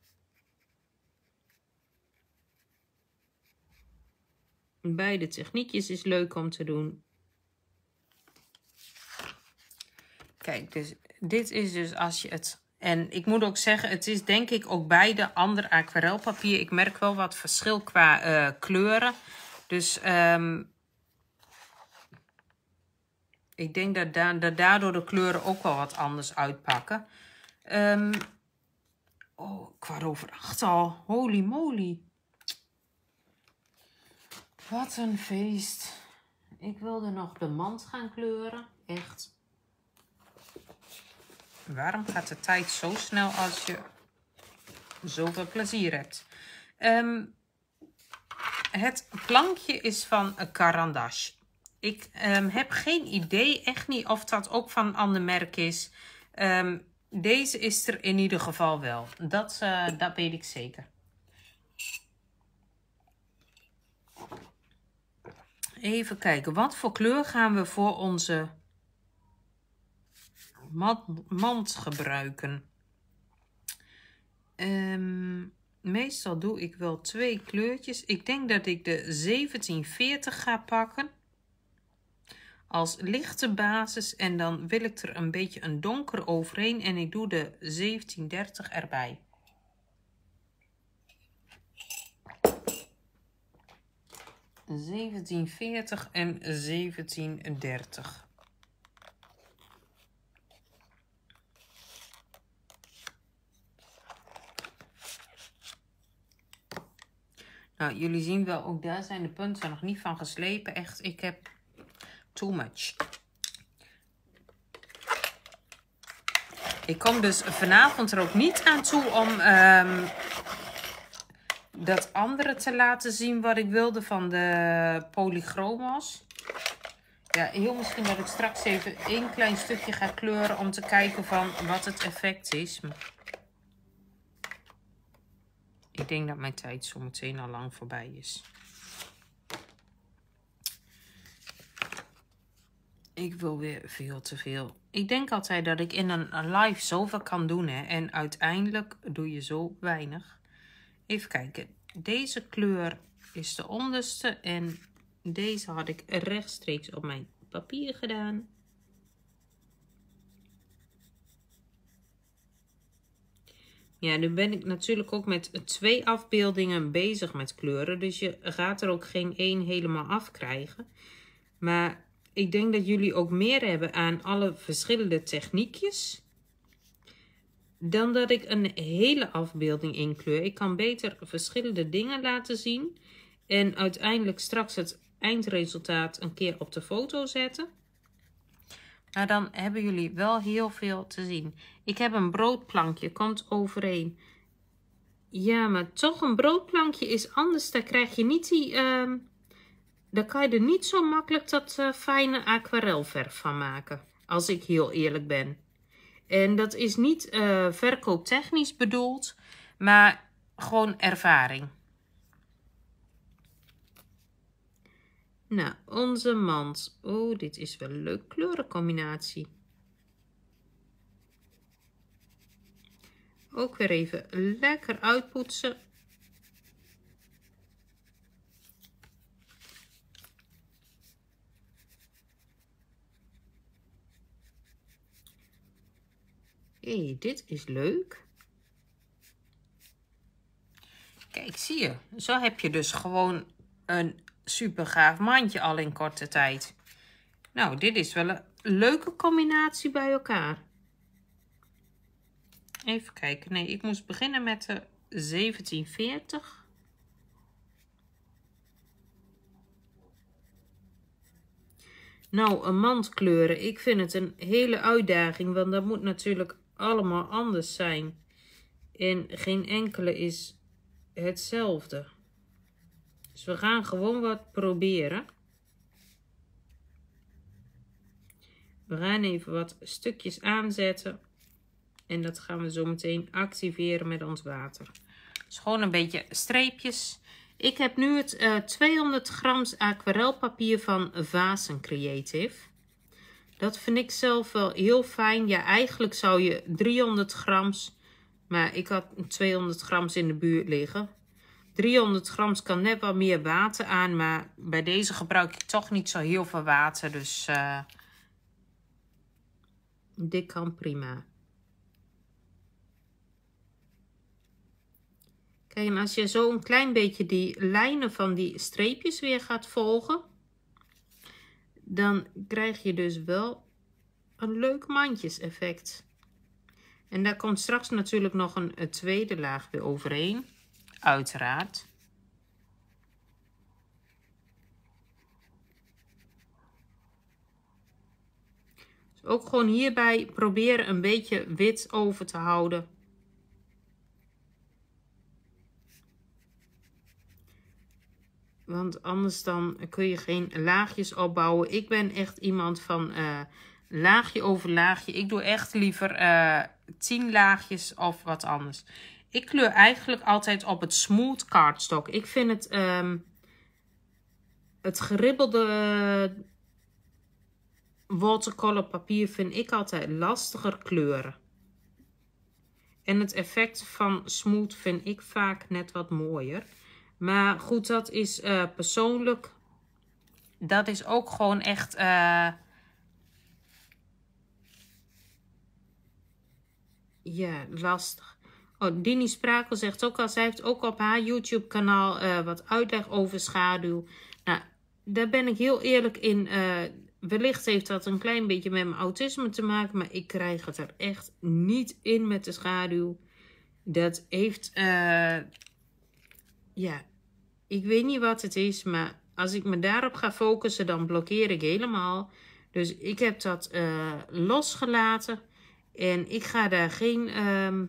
Beide techniekjes is leuk om te doen. Kijk, dus dit is dus als je het... En ik moet ook zeggen, het is denk ik ook beide andere aquarelpapier. Ik merk wel wat verschil qua eh, kleuren. Dus ehm, ik denk dat, dat, daardoor de kleuren ook wel wat anders uitpakken. Um, oh, kwart over al. Holy moly. Wat een feest. Ik wilde nog de mand gaan kleuren. Echt. Waarom gaat de tijd zo snel als je zoveel plezier hebt? Ehm, het plankje is van Carandash. Ik ehm, heb geen idee, echt niet, of dat ook van een ander merk is. Ehm, deze is er in ieder geval wel. Dat, eh, dat weet ik zeker. Even kijken, wat voor kleur gaan we voor onze mand gebruiken. Ehm, meestal doe ik wel twee kleurtjes. Ik denk dat ik de 1740 ga pakken. Als lichte basis. En dan wil ik er een beetje een donker overheen. En ik doe de 1730 erbij. ...1740 en 1730. Nou, jullie zien wel, ook daar zijn de punten nog niet van geslepen. Echt, ik heb too much. Ik kom dus vanavond er ook niet aan toe om ehm, dat andere te laten zien wat ik wilde van de polychromos. Ja, heel misschien dat ik straks even één klein stukje ga kleuren om te kijken van wat het effect is. Ik denk dat mijn tijd zometeen al lang voorbij is. Ik wil weer veel te veel. Ik denk altijd dat ik in een live zoveel kan doen. Hè? En uiteindelijk doe je zo weinig. Even kijken. Deze kleur is de onderste. En deze had ik rechtstreeks op mijn papier gedaan. Ja, nu ben ik natuurlijk ook met twee afbeeldingen bezig met kleuren. Dus je gaat er ook geen één helemaal afkrijgen. Maar ik denk dat jullie ook meer hebben aan alle verschillende techniekjes. Dan dat ik een hele afbeelding inkleur. Ik kan beter verschillende dingen laten zien. En uiteindelijk straks het eindresultaat een keer op de foto zetten. Nou, dan hebben jullie wel heel veel te zien. Ik heb een broodplankje, komt overeen. Ja, maar toch een broodplankje is anders. Daar krijg je niet die... Ehm, daar kan je er niet zo makkelijk dat eh, fijne aquarelverf van maken. Als ik heel eerlijk ben. En dat is niet eh, verkooptechnisch bedoeld, maar gewoon ervaring. Nou, onze mand. Oh, dit is wel een leuke kleurencombinatie. Ook weer even lekker uitpoetsen. Hé, hey, dit is leuk. Kijk, zie je. Zo heb je dus gewoon een super gaaf mandje al in korte tijd. Nou, dit is wel een leuke combinatie bij elkaar. Even kijken. Nee, ik moest beginnen met de 1740. Nou, een mand kleuren. Ik vind het een hele uitdaging, want dat moet natuurlijk allemaal anders zijn. En geen enkele is hetzelfde. Dus we gaan gewoon wat proberen. We gaan even wat stukjes aanzetten. En dat gaan we zo meteen activeren met ons water. is dus gewoon een beetje streepjes. Ik heb nu het uh, 200 grams aquarelpapier van Vasen Creative. Dat vind ik zelf wel heel fijn. Ja, eigenlijk zou je 300 grams, maar ik had 200 grams in de buurt liggen. 300 gram kan net wat meer water aan, maar bij deze gebruik ik toch niet zo heel veel water. Dus eh, dit kan prima. Kijk, en als je zo een klein beetje die lijnen van die streepjes weer gaat volgen, dan krijg je dus wel een leuk mandjeseffect. En daar komt straks natuurlijk nog een, een eh, tweede laag weer overheen uiteraard. Dus ook gewoon hierbij proberen een beetje wit over te houden. Want anders dan kun je geen laagjes opbouwen. Ik ben echt iemand van eh, laagje over laagje. Ik doe echt liever uh, eh, 10 laagjes of wat anders. Ik kleur eigenlijk altijd op het smooth cardstock. Ik vind het, um, het geribbelde watercolor papier vind ik altijd lastiger kleuren. En het effect van smooth vind ik vaak net wat mooier. Maar goed, dat is eh, persoonlijk. Dat is ook gewoon echt... Eh, ja, lastig. Oh, Dini Sprakel zegt ook al, zij heeft ook op haar YouTube-kanaal eh, wat uitleg over schaduw. Nou, daar ben ik heel eerlijk in. Eh, wellicht heeft dat een klein beetje met mijn autisme te maken, maar ik krijg het er echt niet in met de schaduw. Dat heeft, eh, ja, ik weet niet wat het is, maar als ik me daarop ga focussen, dan blokkeer ik helemaal. Dus ik heb dat losgelaten en ik ga daar geen... Ehm,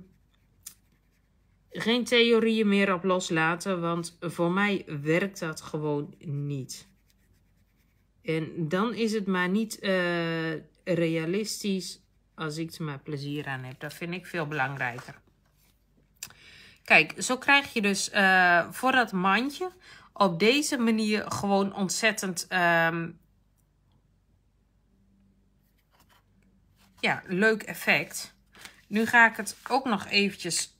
geen theorieën meer op loslaten, want voor mij werkt dat gewoon niet. En dan is het maar niet eh, realistisch als ik er maar plezier aan heb. Dat vind ik veel belangrijker. Kijk, zo krijg je dus eh, voor dat mandje op deze manier gewoon ontzettend ehm, ja, leuk effect. Nu ga ik het ook nog eventjes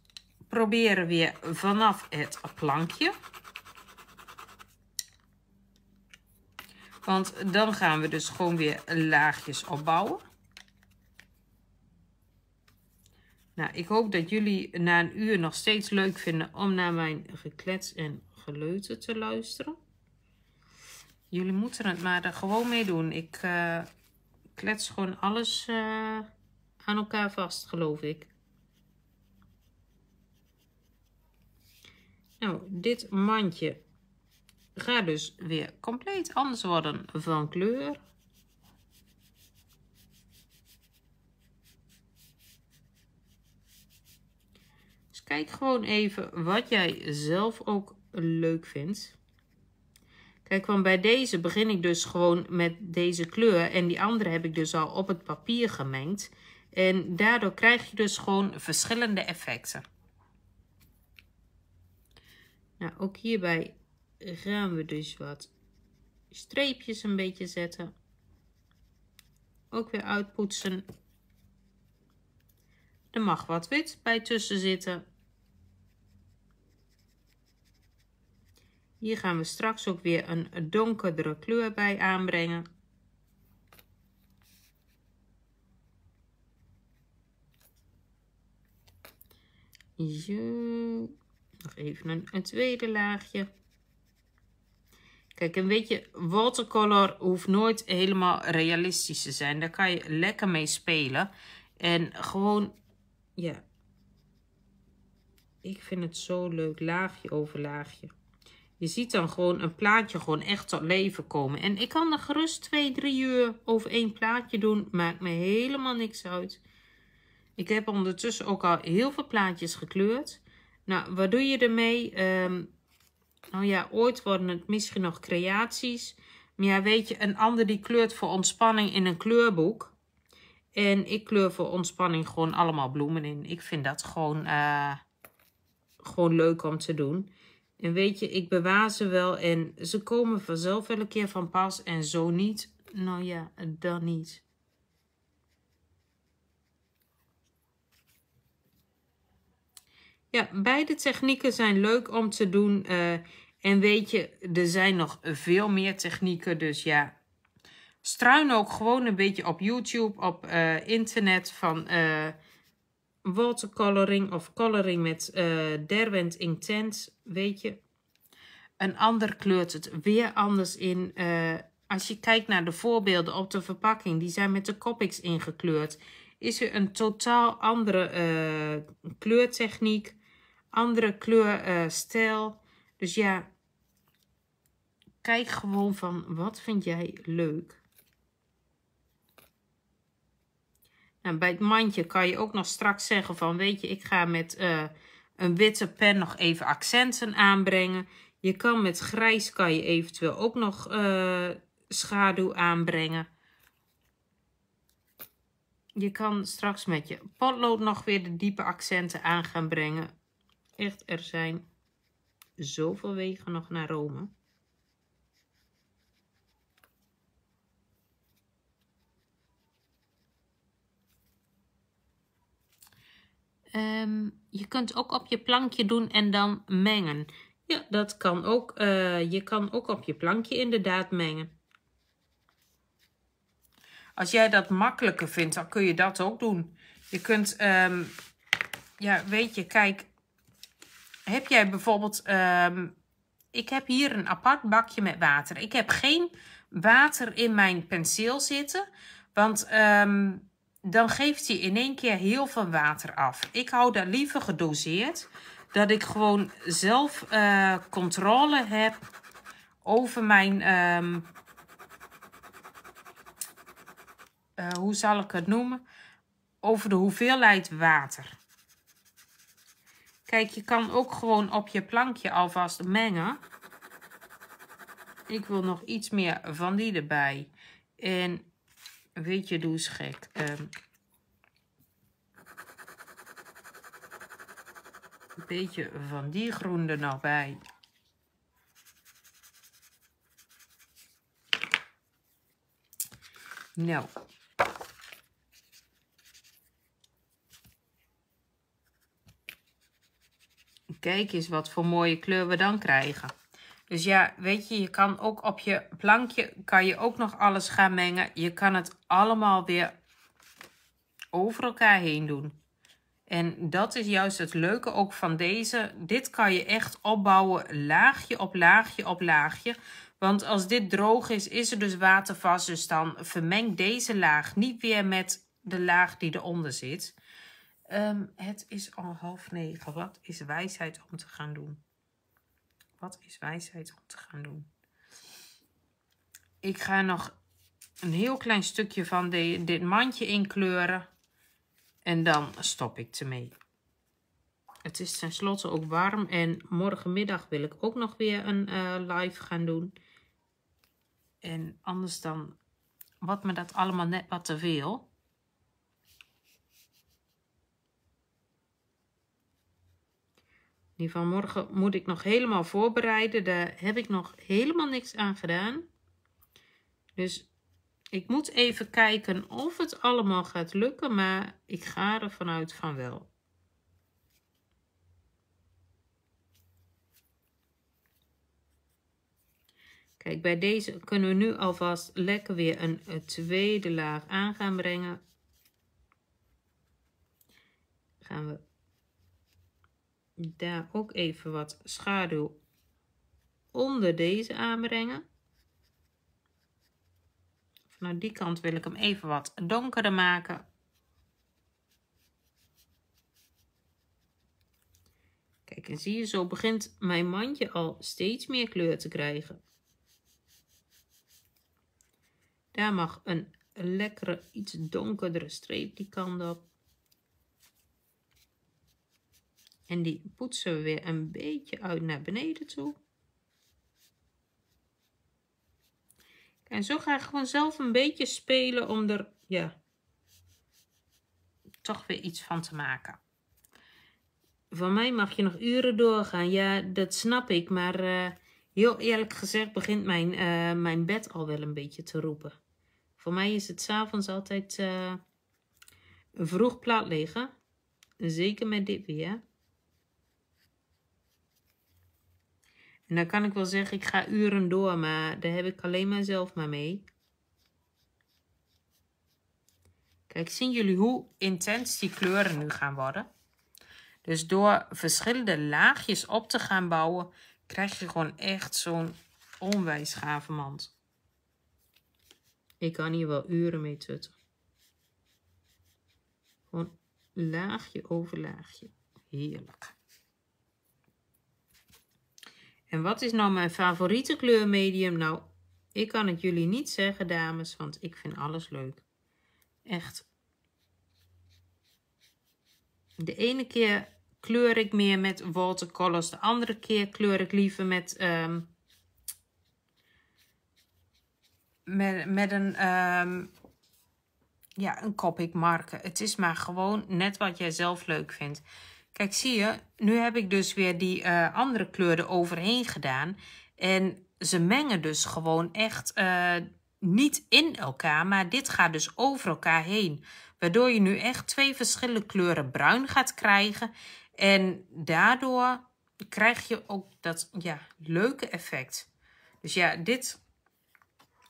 proberen weer vanaf het plankje. Want dan gaan we dus gewoon weer laagjes opbouwen. Nou, ik hoop dat jullie na een uur nog steeds leuk vinden om naar mijn geklets en geleuter te luisteren. Jullie moeten het maar er gewoon mee doen. Ik eh, klets gewoon alles eh, aan elkaar vast, geloof ik. Nou, dit mandje gaat dus weer compleet anders worden van kleur. Dus kijk gewoon even wat jij zelf ook leuk vindt. Kijk, want bij deze begin ik dus gewoon met deze kleur. En die andere heb ik dus al op het papier gemengd. En daardoor krijg je dus gewoon verschillende effecten. Nou, ook hierbij gaan we dus wat streepjes een beetje zetten. Ook weer uitpoetsen. Er mag wat wit bij tussen zitten. Hier gaan we straks ook weer een donkerdere kleur bij aanbrengen. Zo. Nog even een, een tweede laagje. Kijk, en weet je, watercolor hoeft nooit helemaal realistisch te zijn. Daar kan je lekker mee spelen. En gewoon, ja. Ik vind het zo leuk, laagje over laagje. Je ziet dan gewoon een plaatje gewoon echt tot leven komen. En ik kan er gerust twee, drie uur over één plaatje doen. Maakt me helemaal niks uit. Ik heb ondertussen ook al heel veel plaatjes gekleurd. Nou, wat doe je ermee? Ehm, nou ja, ooit worden het misschien nog creaties. Maar ja, weet je, een ander die kleurt voor ontspanning in een kleurboek. En ik kleur voor ontspanning gewoon allemaal bloemen in. Ik vind dat gewoon, eh, gewoon leuk om te doen. En weet je, ik bewaar ze wel en ze komen vanzelf wel een keer van pas en zo niet. Nou ja, dan niet. Ja, beide technieken zijn leuk om te doen. Eh, en weet je, er zijn nog veel meer technieken. Dus ja, struin ook gewoon een beetje op YouTube, op eh, internet van eh, watercoloring of coloring met derwent Intense, Weet je, een ander kleurt het weer anders in. als je kijkt naar de voorbeelden op de verpakking, die zijn met de Copics ingekleurd is er een totaal andere uh, kleurtechniek andere kleurstijl. Eh, dus ja, kijk gewoon van wat vind jij leuk. Nou, bij het mandje kan je ook nog straks zeggen van weet je, ik ga met eh, een witte pen nog even accenten aanbrengen. Je kan met grijs kan je eventueel ook nog eh, schaduw aanbrengen. Je kan straks met je potlood nog weer de diepe accenten aan gaan brengen echt, er zijn zoveel wegen nog naar Rome. Ehm, je kunt ook op je plankje doen en dan mengen. Ja, dat kan ook. Eh, je kan ook op je plankje inderdaad mengen. Als jij dat makkelijker vindt, dan kun je dat ook doen. Je kunt, ehm, ja, weet je, kijk, heb jij bijvoorbeeld, ehm, ik heb hier een apart bakje met water. Ik heb geen water in mijn penseel zitten, want ehm, dan geeft hij in één keer heel veel water af. Ik hou daar liever gedoseerd, dat ik gewoon zelf eh, controle heb over mijn, ehm, eh, hoe zal ik het noemen, over de hoeveelheid water. Kijk, je kan ook gewoon op je plankje alvast mengen. Ik wil nog iets meer van die erbij. En weet je, doe eens gek. Ehm, een beetje van die groene er nog bij. Nou, Kijk eens wat voor mooie kleur we dan krijgen. Dus ja, weet je, je kan ook op je plankje, kan je ook nog alles gaan mengen. Je kan het allemaal weer over elkaar heen doen. En dat is juist het leuke ook van deze. Dit kan je echt opbouwen laagje op laagje op laagje. Want als dit droog is, is er dus watervast. Dus dan vermeng deze laag niet weer met de laag die eronder zit. Ehm, het is al half negen. Wat is wijsheid om te gaan doen? Wat is wijsheid om te gaan doen? Ik ga nog een heel klein stukje van de, dit mandje inkleuren. En dan stop ik ermee. Het is tenslotte ook warm. En morgenmiddag wil ik ook nog weer een eh, live gaan doen. En anders dan wat me dat allemaal net wat te veel. Die vanmorgen moet ik nog helemaal voorbereiden. Daar heb ik nog helemaal niks aan gedaan. Dus ik moet even kijken of het allemaal gaat lukken, maar ik ga er vanuit van wel. Kijk, bij deze kunnen we nu alvast lekker weer een, een tweede laag aan gaan brengen. Gaan we daar ook even wat schaduw onder deze aanbrengen. Vanuit die kant wil ik hem even wat donkerder maken. Kijk, en zie je, zo begint mijn mandje al steeds meer kleur te krijgen. Daar mag een lekkere, iets donkerdere streep, die kan op. En die poetsen we weer een beetje uit naar beneden toe. En zo ga ik gewoon zelf een beetje spelen om er ja, toch weer iets van te maken. Van mij mag je nog uren doorgaan. Ja, dat snap ik. Maar eh, heel eerlijk gezegd begint mijn, eh, mijn bed al wel een beetje te roepen. Voor mij is het s'avonds altijd eh, vroeg plat liggen. Zeker met dit weer. En dan kan ik wel zeggen, ik ga uren door, maar daar heb ik alleen maar zelf maar mee. Kijk, zien jullie hoe intens die kleuren nu gaan worden? Dus door verschillende laagjes op te gaan bouwen, krijg je gewoon echt zo'n onwijs gave mand. Ik kan hier wel uren mee tutten. Gewoon laagje over laagje. Heerlijk. En wat is nou mijn favoriete kleurmedium? Nou, ik kan het jullie niet zeggen, dames, want ik vind alles leuk. Echt. De ene keer kleur ik meer met watercolors, de andere keer kleur ik liever met, ehm, met, met een, ehm, ja, een Copic marker. Het is maar gewoon net wat jij zelf leuk vindt. Kijk, zie je, nu heb ik dus weer die eh, andere kleur overheen gedaan. En ze mengen dus gewoon echt eh, niet in elkaar, maar dit gaat dus over elkaar heen. Waardoor je nu echt twee verschillende kleuren bruin gaat krijgen. En daardoor krijg je ook dat ja, leuke effect. Dus ja, dit...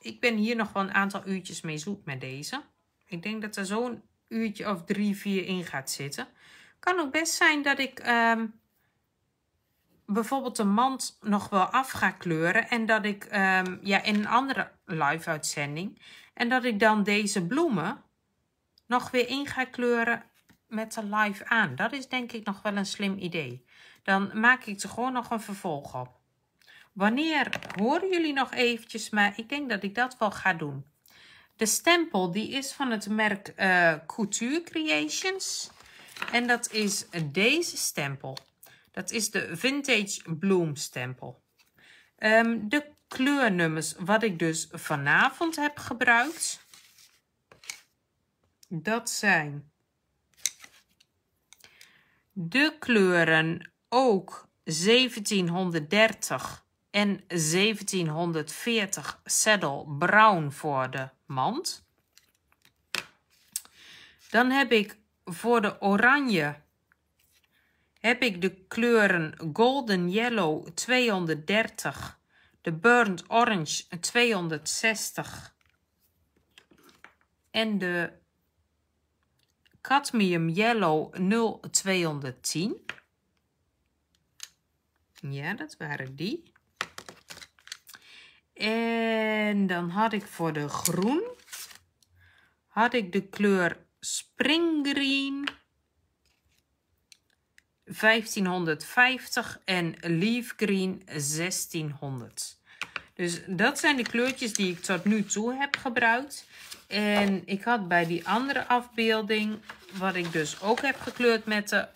Ik ben hier nog wel een aantal uurtjes mee zoet met deze. Ik denk dat er zo'n uurtje of drie, vier in gaat zitten kan ook best zijn dat ik ehm, bijvoorbeeld de mand nog wel af ga kleuren. En dat ik ehm, ja, in een andere live uitzending. En dat ik dan deze bloemen nog weer in ga kleuren met de live aan. Dat is denk ik nog wel een slim idee. Dan maak ik er gewoon nog een vervolg op. Wanneer horen jullie nog eventjes, maar ik denk dat ik dat wel ga doen. De stempel die is van het merk eh, Couture Creations. En dat is deze stempel. Dat is de Vintage Bloom stempel. Ehm, de kleurnummers wat ik dus vanavond heb gebruikt. Dat zijn de kleuren ook 1730 en 1740 saddle brown voor de mand. Dan heb ik voor de oranje heb ik de kleuren Golden Yellow 230, de Burnt Orange 260 en de Cadmium Yellow 0210. Ja, dat waren die. En dan had ik voor de groen had ik de kleur Springgreen. 1550 en Leaf Green 1600. Dus dat zijn de kleurtjes die ik tot nu toe heb gebruikt. En ik had bij die andere afbeelding, wat ik dus ook heb gekleurd met de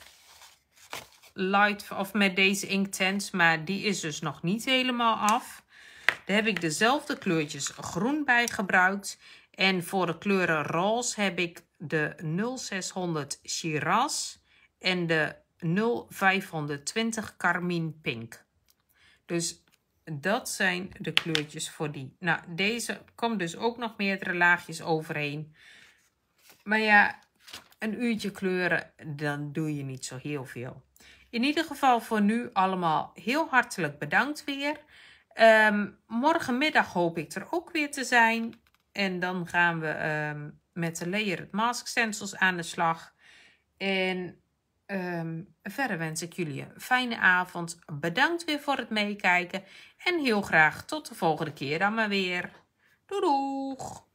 light of met deze inktent, maar die is dus nog niet helemaal af. Daar heb ik dezelfde kleurtjes groen bij gebruikt. En voor de kleuren roze heb ik de 0600 Shiraz en de 0520 Carmine Pink. Dus dat zijn de kleurtjes voor die. Nou, deze komt dus ook nog meerdere laagjes overheen. Maar ja, een uurtje kleuren, dan doe je niet zo heel veel. In ieder geval voor nu allemaal heel hartelijk bedankt weer. Um, morgenmiddag hoop ik er ook weer te zijn. En dan gaan we ehm, met de layered mask stencils aan de slag. En ehm, verder wens ik jullie een fijne avond. Bedankt weer voor het meekijken. En heel graag tot de volgende keer dan maar weer. Doei doeg!